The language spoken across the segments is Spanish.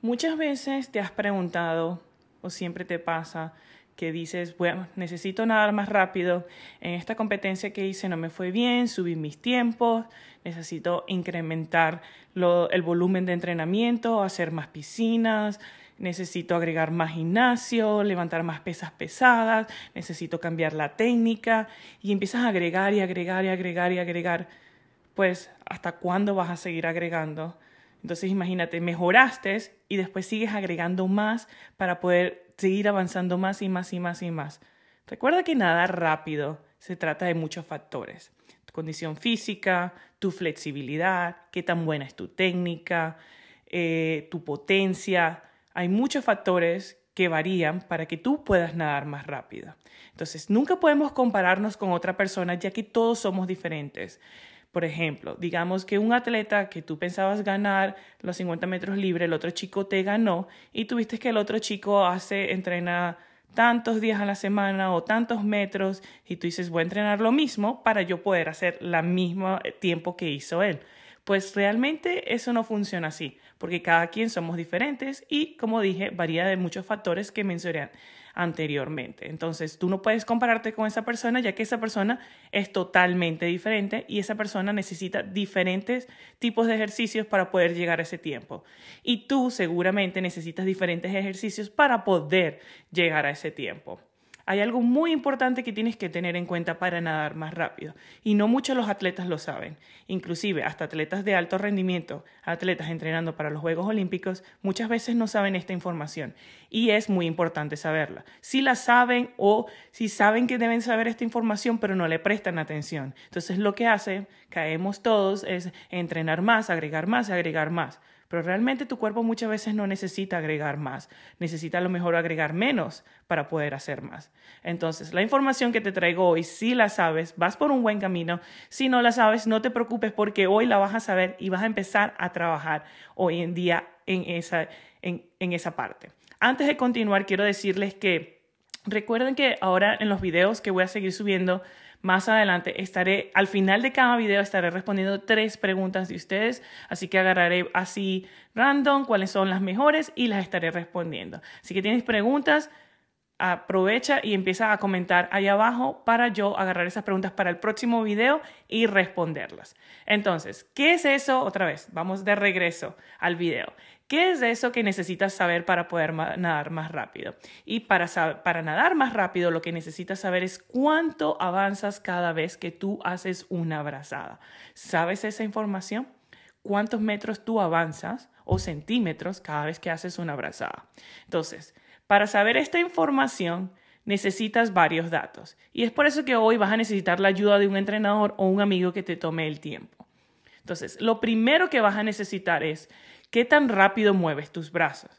Muchas veces te has preguntado, o siempre te pasa, que dices, bueno, necesito nadar más rápido, en esta competencia que hice no me fue bien, subí mis tiempos, necesito incrementar el volumen de entrenamiento, hacer más piscinas, necesito agregar más gimnasio, levantar más pesas pesadas, necesito cambiar la técnica y empiezas a agregar y agregar y agregar y agregar. Pues, ¿hasta cuándo vas a seguir agregando? Entonces imagínate, mejoraste y después sigues agregando más para poder seguir avanzando más y más y más y más. Recuerda que nadar rápido se trata de muchos factores. Tu condición física, tu flexibilidad, qué tan buena es tu técnica, eh, tu potencia. Hay muchos factores que varían para que tú puedas nadar más rápido. Entonces, nunca podemos compararnos con otra persona ya que todos somos diferentes. Por ejemplo, digamos que un atleta que tú pensabas ganar los 50 metros libres, el otro chico te ganó y tuviste que el otro chico hace, entrena tantos días a la semana o tantos metros y tú dices, voy a entrenar lo mismo para yo poder hacer la mismo eh, tiempo que hizo él. Pues realmente eso no funciona así, porque cada quien somos diferentes y, como dije, varía de muchos factores que mencioné, anteriormente. Entonces, tú no puedes compararte con esa persona ya que esa persona es totalmente diferente y esa persona necesita diferentes tipos de ejercicios para poder llegar a ese tiempo. Y tú seguramente necesitas diferentes ejercicios para poder llegar a ese tiempo. Hay algo muy importante que tienes que tener en cuenta para nadar más rápido y no muchos los atletas lo saben. Inclusive hasta atletas de alto rendimiento, atletas entrenando para los Juegos Olímpicos, muchas veces no saben esta información y es muy importante saberla. Si la saben o si saben que deben saber esta información pero no le prestan atención. Entonces lo que hace, caemos todos, es entrenar más, agregar más, agregar más. Pero realmente tu cuerpo muchas veces no necesita agregar más, necesita a lo mejor agregar menos para poder hacer más. Entonces, la información que te traigo hoy, si la sabes, vas por un buen camino. Si no la sabes, no te preocupes porque hoy la vas a saber y vas a empezar a trabajar hoy en día en esa, en, en esa parte. Antes de continuar, quiero decirles que recuerden que ahora en los videos que voy a seguir subiendo, más adelante estaré, al final de cada video estaré respondiendo tres preguntas de ustedes, así que agarraré así random cuáles son las mejores y las estaré respondiendo. Así que tienes preguntas, aprovecha y empieza a comentar ahí abajo para yo agarrar esas preguntas para el próximo video y responderlas. Entonces, ¿qué es eso? Otra vez, vamos de regreso al video. ¿Qué es eso que necesitas saber para poder nadar más rápido? Y para, nadar más rápido lo que necesitas saber es cuánto avanzas cada vez que tú haces una brazada. ¿Sabes esa información? ¿Cuántos metros tú avanzas o centímetros cada vez que haces una brazada? Entonces, para saber esta información, necesitas varios datos. Y es por eso que hoy vas a necesitar la ayuda de un entrenador o un amigo que te tome el tiempo. Entonces, lo primero que vas a necesitar es ¿Qué tan rápido mueves tus brazos?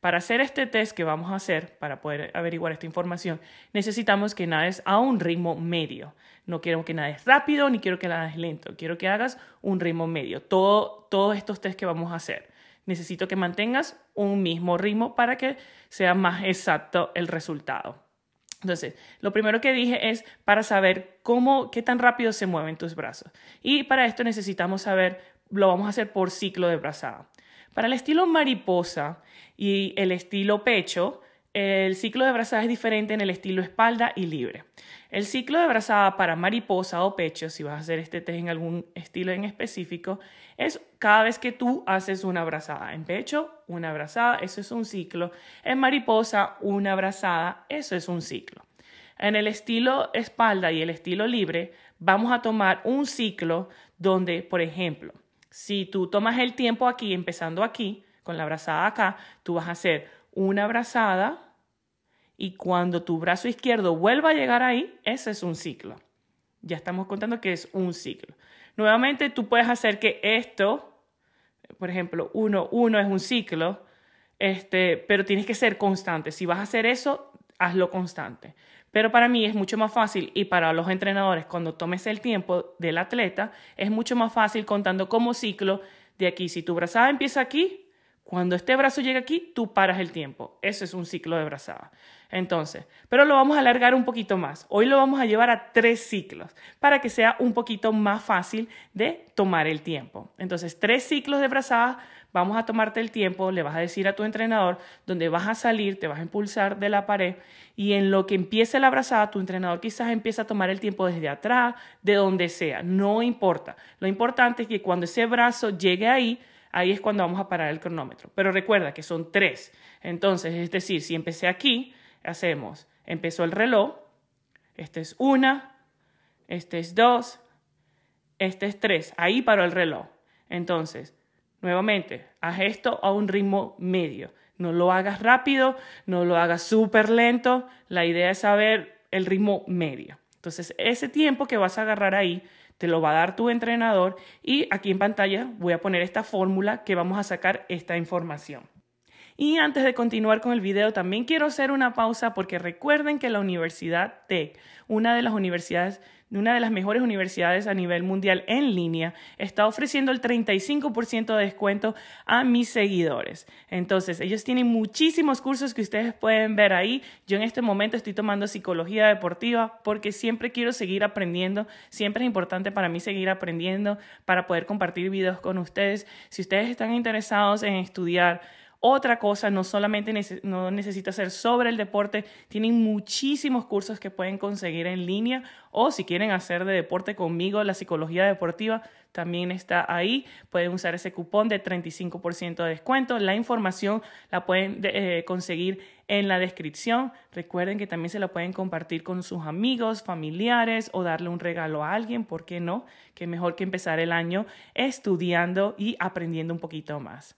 Para hacer este test que vamos a hacer, para poder averiguar esta información, necesitamos que nades a un ritmo medio. No quiero que nades rápido ni quiero que nades lento. Quiero que hagas un ritmo medio. todos estos test que vamos a hacer. Necesito que mantengas un mismo ritmo para que sea más exacto el resultado. Entonces, lo primero que dije es para saber cómo, qué tan rápido se mueven tus brazos. Y para esto necesitamos saber, lo vamos a hacer por ciclo de brazada. Para el estilo mariposa y el estilo pecho, el ciclo de brazada es diferente en el estilo espalda y libre. El ciclo de brazada para mariposa o pecho, si vas a hacer este test en algún estilo en específico, es cada vez que tú haces una brazada. En pecho, una brazada, eso es un ciclo. En mariposa, una brazada, eso es un ciclo. En el estilo espalda y el estilo libre, vamos a tomar un ciclo donde, por ejemplo, si tú tomas el tiempo aquí, empezando aquí, con la brazada acá, tú vas a hacer una brazada y cuando tu brazo izquierdo vuelva a llegar ahí, ese es un ciclo. Ya estamos contando que es un ciclo. Nuevamente, tú puedes hacer que esto, por ejemplo, uno, uno es un ciclo, este, pero tienes que ser constante. Si vas a hacer eso, hazlo constante. Pero para mí es mucho más fácil y para los entrenadores cuando tomes el tiempo del atleta es mucho más fácil contando como ciclo de aquí. Si tu brazada empieza aquí, cuando este brazo llega aquí, tú paras el tiempo. Eso es un ciclo de brazada. Entonces, pero lo vamos a alargar un poquito más. Hoy lo vamos a llevar a tres ciclos para que sea un poquito más fácil de tomar el tiempo. Entonces, tres ciclos de brazada vamos a tomarte el tiempo, le vas a decir a tu entrenador dónde vas a salir, te vas a impulsar de la pared y en lo que empiece la brazada, tu entrenador quizás empieza a tomar el tiempo desde atrás, de donde sea, no importa. Lo importante es que cuando ese brazo llegue ahí, ahí es cuando vamos a parar el cronómetro. Pero recuerda que son tres. Entonces, es decir, si empecé aquí, hacemos, empezó el reloj, este es una, este es dos, este es tres, ahí paró el reloj. Entonces, Nuevamente, haz esto a un ritmo medio. No lo hagas rápido, no lo hagas súper lento. La idea es saber el ritmo medio. Entonces, ese tiempo que vas a agarrar ahí, te lo va a dar tu entrenador y aquí en pantalla voy a poner esta fórmula que vamos a sacar esta información. Y antes de continuar con el video, también quiero hacer una pausa porque recuerden que la Universidad Tech, una de las universidades de una de las mejores universidades a nivel mundial en línea, está ofreciendo el 35% de descuento a mis seguidores. Entonces, ellos tienen muchísimos cursos que ustedes pueden ver ahí. Yo en este momento estoy tomando psicología deportiva porque siempre quiero seguir aprendiendo. Siempre es importante para mí seguir aprendiendo para poder compartir videos con ustedes. Si ustedes están interesados en estudiar, otra cosa, no solamente no necesita ser sobre el deporte, tienen muchísimos cursos que pueden conseguir en línea o si quieren hacer de deporte conmigo, la psicología deportiva también está ahí. Pueden usar ese cupón de 35% de descuento. La información la pueden eh, conseguir en la descripción. Recuerden que también se la pueden compartir con sus amigos, familiares o darle un regalo a alguien, ¿por qué no? Que mejor que empezar el año estudiando y aprendiendo un poquito más.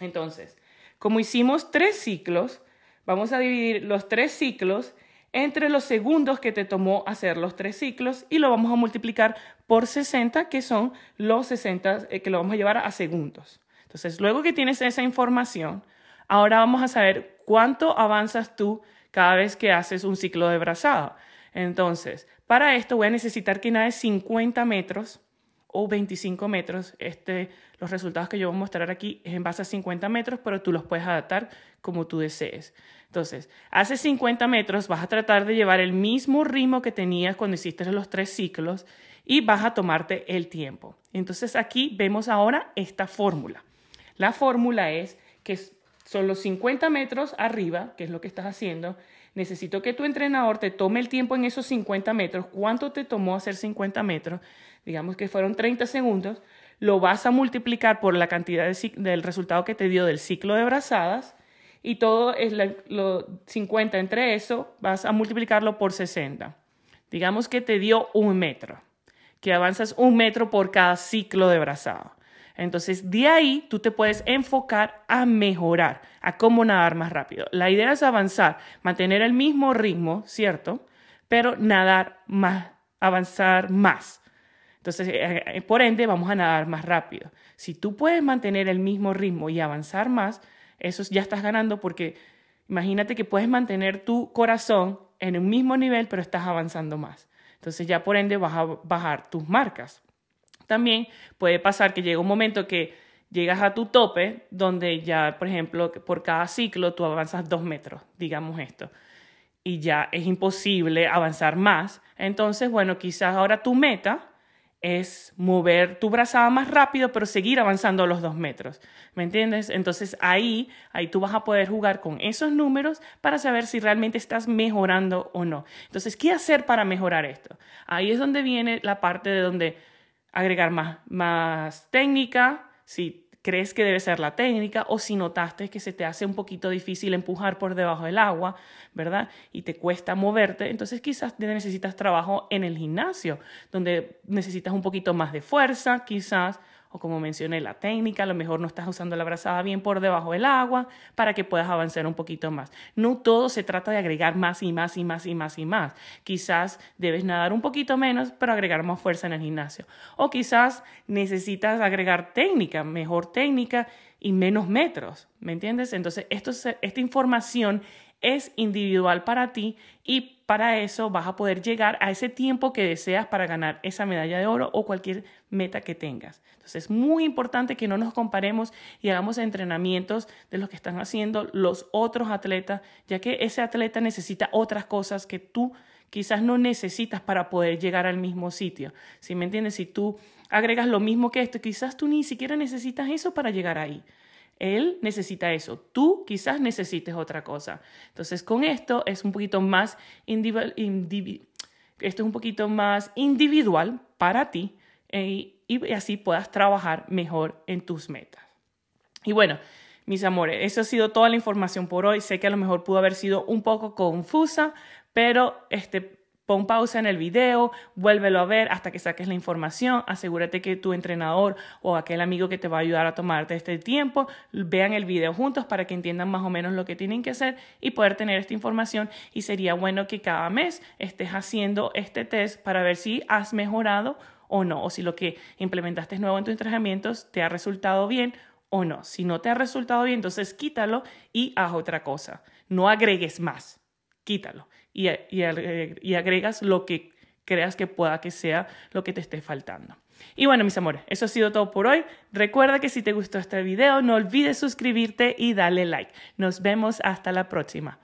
Entonces, como hicimos tres ciclos, vamos a dividir los tres ciclos entre los segundos que te tomó hacer los tres ciclos y lo vamos a multiplicar por 60, que son los 60 eh, que lo vamos a llevar a segundos. Entonces, luego que tienes esa información, ahora vamos a saber cuánto avanzas tú cada vez que haces un ciclo de brazada. Entonces, para esto voy a necesitar que nades 50 metros o 25 metros. Este, los resultados que yo voy a mostrar aquí es en base a 50 metros, pero tú los puedes adaptar como tú desees. Entonces, hace 50 metros vas a tratar de llevar el mismo ritmo que tenías cuando hiciste los tres ciclos y vas a tomarte el tiempo. Entonces aquí vemos ahora esta fórmula. La fórmula es que son los 50 metros arriba, que es lo que estás haciendo, necesito que tu entrenador te tome el tiempo en esos 50 metros. ¿Cuánto te tomó hacer 50 metros? Digamos que fueron 30 segundos. Lo vas a multiplicar por la cantidad del resultado que te dio del ciclo de brazadas y todo es lo 50 entre eso vas a multiplicarlo por 60. Digamos que te dio un metro, que avanzas un metro por cada ciclo de brazada. Entonces, de ahí tú te puedes enfocar a mejorar, a cómo nadar más rápido. La idea es avanzar, mantener el mismo ritmo, ¿cierto? Pero nadar más, avanzar más. Entonces, eh, eh, por ende, vamos a nadar más rápido. Si tú puedes mantener el mismo ritmo y avanzar más, eso ya estás ganando porque imagínate que puedes mantener tu corazón en un mismo nivel, pero estás avanzando más. Entonces, ya por ende, vas a bajar tus marcas también puede pasar que llega un momento que llegas a tu tope donde ya, por ejemplo, por cada ciclo tú avanzas dos metros, digamos esto, y ya es imposible avanzar más. Entonces, bueno, quizás ahora tu meta es mover tu brazada más rápido, pero seguir avanzando los dos metros. ¿Me entiendes? Entonces ahí, ahí tú vas a poder jugar con esos números para saber si realmente estás mejorando o no. Entonces, ¿qué hacer para mejorar esto? Ahí es donde viene la parte de donde agregar más, más técnica, si crees que debe ser la técnica o si notaste que se te hace un poquito difícil empujar por debajo del agua, ¿verdad? Y te cuesta moverte, entonces quizás necesitas trabajo en el gimnasio, donde necesitas un poquito más de fuerza, quizás o como mencioné, la técnica, a lo mejor no estás usando la brazada bien por debajo del agua para que puedas avanzar un poquito más. No todo se trata de agregar más y más y más y más y más. Quizás debes nadar un poquito menos, pero agregar más fuerza en el gimnasio. O quizás necesitas agregar técnica, mejor técnica y menos metros, ¿me entiendes? Entonces, esto, esta información es individual para ti y para eso vas a poder llegar a ese tiempo que deseas para ganar esa medalla de oro o cualquier meta que tengas. Entonces es muy importante que no nos comparemos y hagamos entrenamientos de los que están haciendo los otros atletas, ya que ese atleta necesita otras cosas que tú quizás no necesitas para poder llegar al mismo sitio. Si ¿Sí me entiendes? Si tú agregas lo mismo que esto, quizás tú ni siquiera necesitas eso para llegar ahí. Él necesita eso, tú quizás necesites otra cosa. Entonces, con esto es un poquito más esto es un poquito más individual para ti eh, y así puedas trabajar mejor en tus metas. Y bueno, mis amores, eso ha sido toda la información por hoy. Sé que a lo mejor pudo haber sido un poco confusa, pero este, pon pausa en el video, vuélvelo a ver hasta que saques la información, asegúrate que tu entrenador o aquel amigo que te va a ayudar a tomarte este tiempo vean el video juntos para que entiendan más o menos lo que tienen que hacer y poder tener esta información y sería bueno que cada mes estés haciendo este test para ver si has mejorado o no, o si lo que implementaste nuevo en tus entrenamientos te ha resultado bien o no. Si no te ha resultado bien, entonces quítalo y haz otra cosa. No agregues más, quítalo y, y, y agregas lo que creas que pueda que sea lo que te esté faltando. Y bueno, mis amores, eso ha sido todo por hoy. Recuerda que si te gustó este video, no olvides suscribirte y darle like. Nos vemos hasta la próxima.